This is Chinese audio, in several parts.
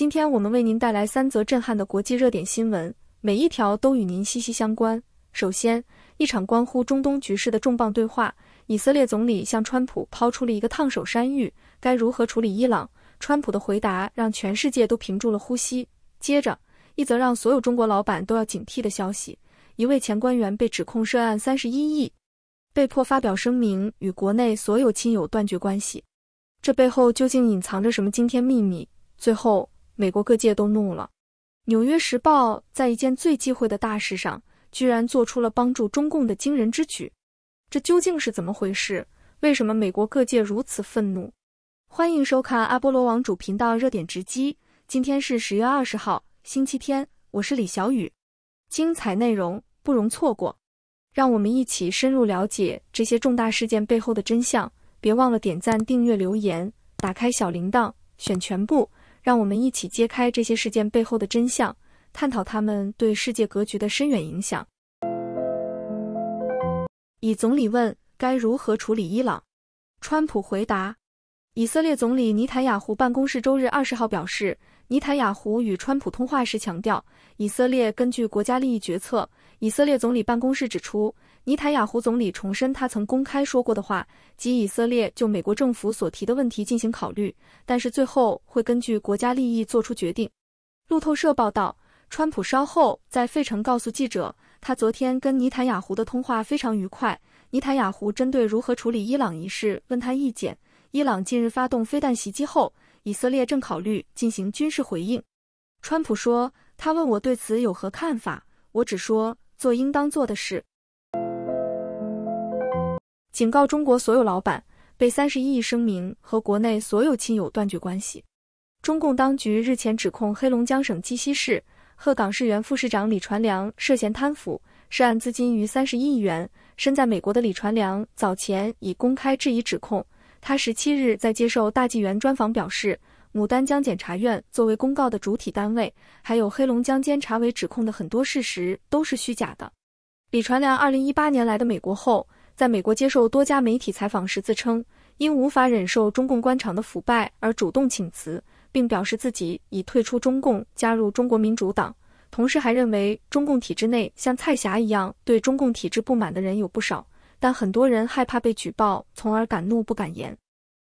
今天我们为您带来三则震撼的国际热点新闻，每一条都与您息息相关。首先，一场关乎中东局势的重磅对话，以色列总理向川普抛出了一个烫手山芋，该如何处理伊朗？川普的回答让全世界都屏住了呼吸。接着，一则让所有中国老板都要警惕的消息，一位前官员被指控涉案三十一亿，被迫发表声明，与国内所有亲友断绝关系。这背后究竟隐藏着什么惊天秘密？最后。美国各界都怒了，纽约时报在一件最忌讳的大事上，居然做出了帮助中共的惊人之举，这究竟是怎么回事？为什么美国各界如此愤怒？欢迎收看阿波罗网主频道热点直击，今天是十月二十号，星期天，我是李小雨，精彩内容不容错过，让我们一起深入了解这些重大事件背后的真相。别忘了点赞、订阅、留言，打开小铃铛，选全部。让我们一起揭开这些事件背后的真相，探讨他们对世界格局的深远影响。以总理问该如何处理伊朗，川普回答。以色列总理尼坦雅胡办公室周日二十号表示，尼坦雅胡与川普通话时强调，以色列根据国家利益决策。以色列总理办公室指出。尼坦雅胡总理重申他曾公开说过的话，即以色列就美国政府所提的问题进行考虑，但是最后会根据国家利益做出决定。路透社报道，川普稍后在费城告诉记者，他昨天跟尼坦雅胡的通话非常愉快。尼坦雅胡针对如何处理伊朗一事问他意见。伊朗近日发动飞弹袭击后，以色列正考虑进行军事回应。川普说，他问我对此有何看法，我只说做应当做的事。警告中国所有老板，被三十一亿声明和国内所有亲友断绝关系。中共当局日前指控黑龙江省鸡西市鹤岗市原副市长李传良涉嫌贪腐，涉案资金逾三十一亿元。身在美国的李传良早前已公开质疑指控。他十七日在接受大纪元专访表示，牡丹江检察院作为公告的主体单位，还有黑龙江监察委指控的很多事实都是虚假的。李传良二零一八年来的美国后。在美国接受多家媒体采访时，自称因无法忍受中共官场的腐败而主动请辞，并表示自己已退出中共，加入中国民主党。同时，还认为中共体制内像蔡霞一样对中共体制不满的人有不少，但很多人害怕被举报，从而敢怒不敢言。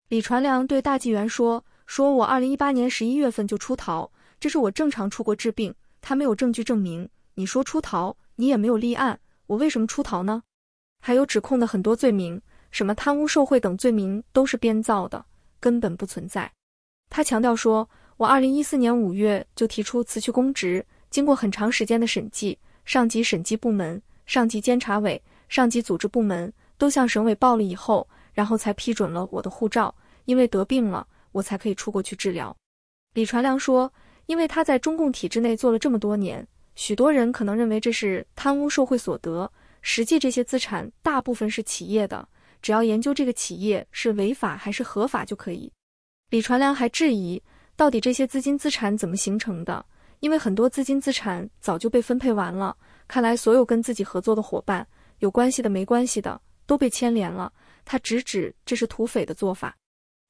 李传良对大纪元说：“说我二零一八年十一月份就出逃，这是我正常出国治病。他没有证据证明你说出逃，你也没有立案，我为什么出逃呢？”还有指控的很多罪名，什么贪污受贿等罪名都是编造的，根本不存在。他强调说：“我二零一四年五月就提出辞去公职，经过很长时间的审计，上级审计部门、上级监察委、上级组织部门都向省委报了以后，然后才批准了我的护照。因为得病了，我才可以出国去治疗。”李传良说：“因为他在中共体制内做了这么多年，许多人可能认为这是贪污受贿所得。”实际这些资产大部分是企业的，只要研究这个企业是违法还是合法就可以。李传良还质疑，到底这些资金资产怎么形成的？因为很多资金资产早就被分配完了。看来所有跟自己合作的伙伴、有关系的、没关系的都被牵连了。他直指这是土匪的做法。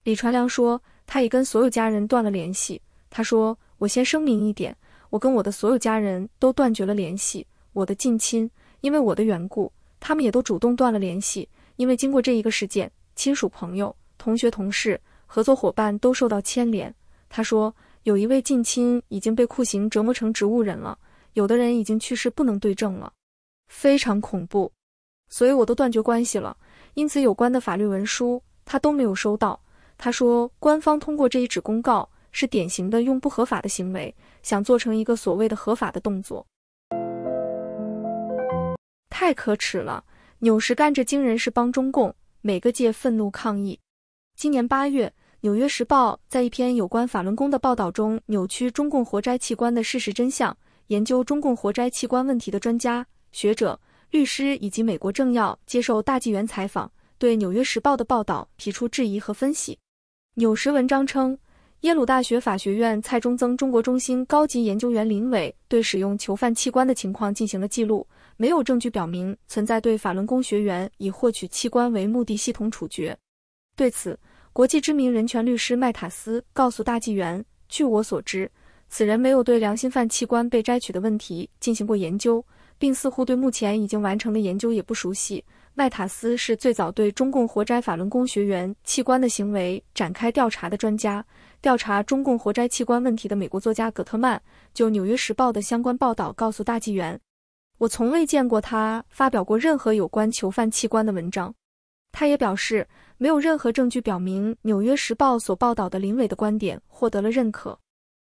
李传良说，他已跟所有家人断了联系。他说，我先声明一点，我跟我的所有家人都断绝了联系，我的近亲。因为我的缘故，他们也都主动断了联系。因为经过这一个事件，亲属、朋友、同学、同事、合作伙伴都受到牵连。他说，有一位近亲已经被酷刑折磨成植物人了，有的人已经去世，不能对证了，非常恐怖。所以我都断绝关系了，因此有关的法律文书他都没有收到。他说，官方通过这一纸公告，是典型的用不合法的行为，想做成一个所谓的合法的动作。太可耻了！纽什干着惊人事，帮中共每个界愤怒抗议。今年八月，纽约时报在一篇有关法轮功的报道中，扭曲中共活摘器官的事实真相。研究中共活摘器官问题的专家学者、律师以及美国政要接受大纪元采访，对纽约时报的报道提出质疑和分析。纽什文章称，耶鲁大学法学院蔡中增中国中心高级研究员林伟对使用囚犯器官的情况进行了记录。没有证据表明存在对法轮功学员以获取器官为目的系统处决。对此，国际知名人权律师麦塔斯告诉大纪元：“据我所知，此人没有对良心犯器官被摘取的问题进行过研究，并似乎对目前已经完成的研究也不熟悉。”麦塔斯是最早对中共活摘法轮功学员器官的行为展开调查的专家。调查中共活摘器官问题的美国作家葛特曼就《纽约时报》的相关报道告诉大纪元。我从未见过他发表过任何有关囚犯器官的文章。他也表示，没有任何证据表明《纽约时报》所报道的林伟的观点获得了认可。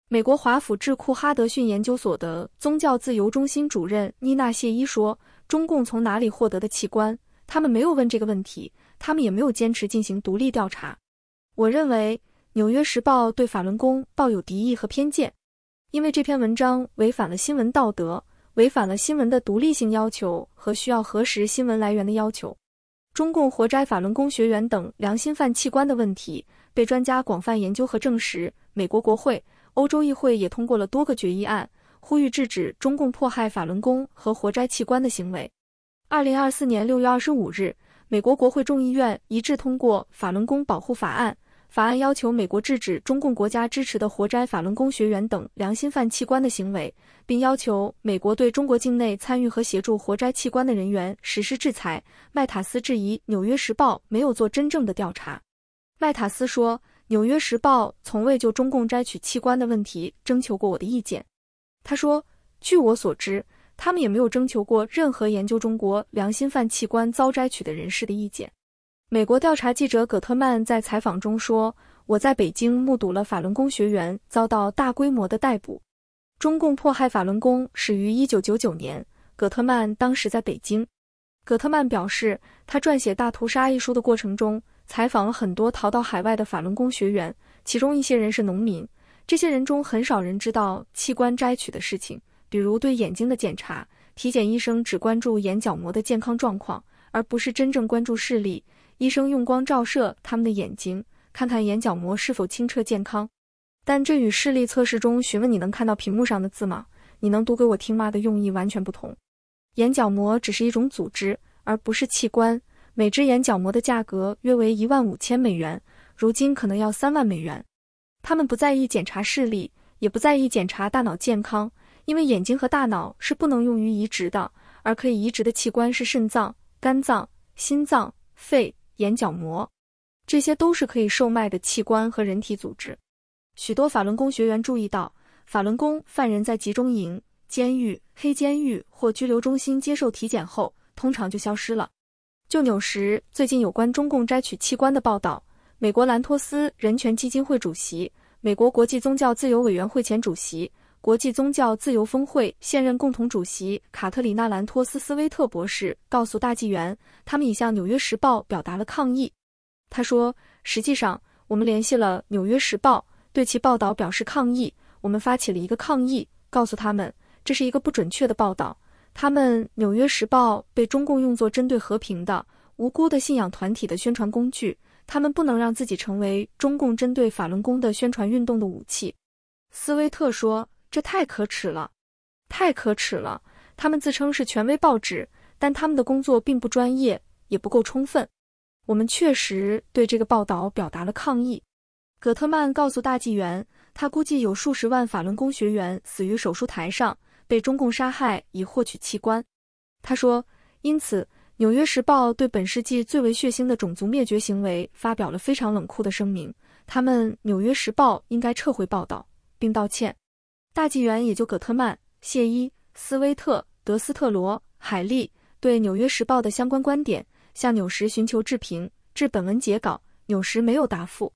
美国华府智库哈德逊研究所的宗教自由中心主任妮娜谢伊说：“中共从哪里获得的器官？他们没有问这个问题，他们也没有坚持进行独立调查。我认为，《纽约时报》对法轮功抱有敌意和偏见，因为这篇文章违反了新闻道德。”违反了新闻的独立性要求和需要核实新闻来源的要求。中共活摘法轮功学员等良心犯器官的问题被专家广泛研究和证实。美国国会、欧洲议会也通过了多个决议案，呼吁制止中共迫害法轮功和活摘器官的行为。二零二四年六月二十五日，美国国会众议院一致通过《法轮功保护法案》。法案要求美国制止中共国家支持的活摘法轮功学员等良心犯器官的行为，并要求美国对中国境内参与和协助活摘器官的人员实施制裁。麦塔斯质疑《纽约时报》没有做真正的调查。麦塔斯说，《纽约时报》从未就中共摘取器官的问题征求过我的意见。他说，据我所知，他们也没有征求过任何研究中国良心犯器官遭摘取的人士的意见。美国调查记者葛特曼在采访中说：“我在北京目睹了法轮功学员遭到大规模的逮捕。中共迫害法轮功始于一九九九年。葛特曼当时在北京。”葛特曼表示，他撰写《大屠杀》一书的过程中，采访了很多逃到海外的法轮功学员，其中一些人是农民。这些人中很少人知道器官摘取的事情，比如对眼睛的检查。体检医生只关注眼角膜的健康状况，而不是真正关注视力。医生用光照射他们的眼睛，看看眼角膜是否清澈健康，但这与视力测试中询问你能看到屏幕上的字吗？你能读给我听吗的用意完全不同。眼角膜只是一种组织，而不是器官。每只眼角膜的价格约为一万五千美元，如今可能要三万美元。他们不在意检查视力，也不在意检查大脑健康，因为眼睛和大脑是不能用于移植的，而可以移植的器官是肾脏、肝脏、心脏、肺。眼角膜，这些都是可以售卖的器官和人体组织。许多法轮功学员注意到，法轮功犯人在集中营、监狱、黑监狱或拘留中心接受体检后，通常就消失了。就纽时最近有关中共摘取器官的报道，美国兰托斯人权基金会主席、美国国际宗教自由委员会前主席。国际宗教自由峰会现任共同主席卡特里娜·兰托斯·斯威特博士告诉《大纪元》，他们已向《纽约时报》表达了抗议。他说：“实际上，我们联系了《纽约时报》，对其报道表示抗议。我们发起了一个抗议，告诉他们这是一个不准确的报道。他们，《纽约时报》被中共用作针对和平的、无辜的信仰团体的宣传工具。他们不能让自己成为中共针对法轮功的宣传运动的武器。”斯威特说。这太可耻了，太可耻了！他们自称是权威报纸，但他们的工作并不专业，也不够充分。我们确实对这个报道表达了抗议。葛特曼告诉大纪元，他估计有数十万法轮功学员死于手术台上，被中共杀害以获取器官。他说，因此，《纽约时报》对本世纪最为血腥的种族灭绝行为发表了非常冷酷的声明。他们，《纽约时报》应该撤回报道并道歉。大纪元也就葛特曼、谢伊、斯威特、德斯特罗、海利对《纽约时报》的相关观点向《纽时》寻求置评，至本文截稿，《纽时》没有答复。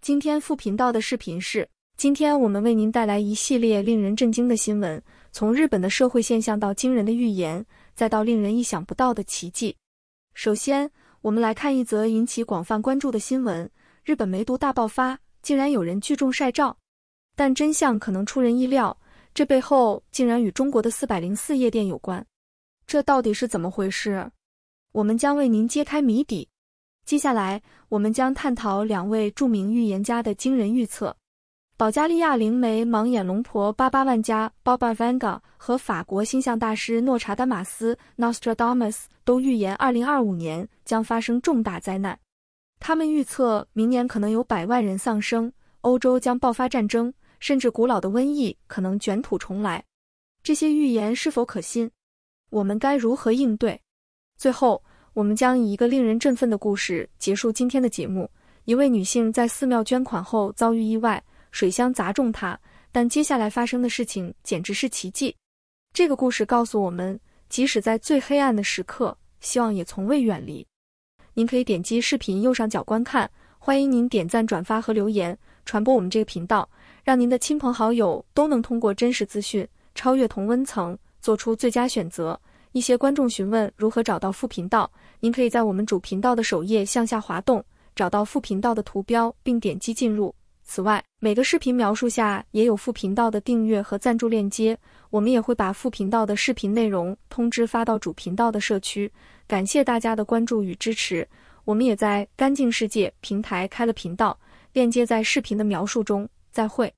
今天副频道的视频是，今天我们为您带来一系列令人震惊的新闻，从日本的社会现象到惊人的预言，再到令人意想不到的奇迹。首先，我们来看一则引起广泛关注的新闻：日本梅毒大爆发。竟然有人聚众晒照，但真相可能出人意料。这背后竟然与中国的四百零四夜店有关，这到底是怎么回事？我们将为您揭开谜底。接下来，我们将探讨两位著名预言家的惊人预测：保加利亚灵媒盲眼龙婆巴巴万加 （Bobba Vanga） 和法国星象大师诺查丹马斯 （Nostradamus） 都预言，二零二五年将发生重大灾难。他们预测，明年可能有百万人丧生，欧洲将爆发战争，甚至古老的瘟疫可能卷土重来。这些预言是否可信？我们该如何应对？最后，我们将以一个令人振奋的故事结束今天的节目。一位女性在寺庙捐款后遭遇意外，水箱砸中她，但接下来发生的事情简直是奇迹。这个故事告诉我们，即使在最黑暗的时刻，希望也从未远离。您可以点击视频右上角观看。欢迎您点赞、转发和留言，传播我们这个频道，让您的亲朋好友都能通过真实资讯超越同温层，做出最佳选择。一些观众询问如何找到副频道，您可以在我们主频道的首页向下滑动，找到副频道的图标并点击进入。此外，每个视频描述下也有副频道的订阅和赞助链接，我们也会把副频道的视频内容通知发到主频道的社区。感谢大家的关注与支持，我们也在干净世界平台开了频道，链接在视频的描述中。再会。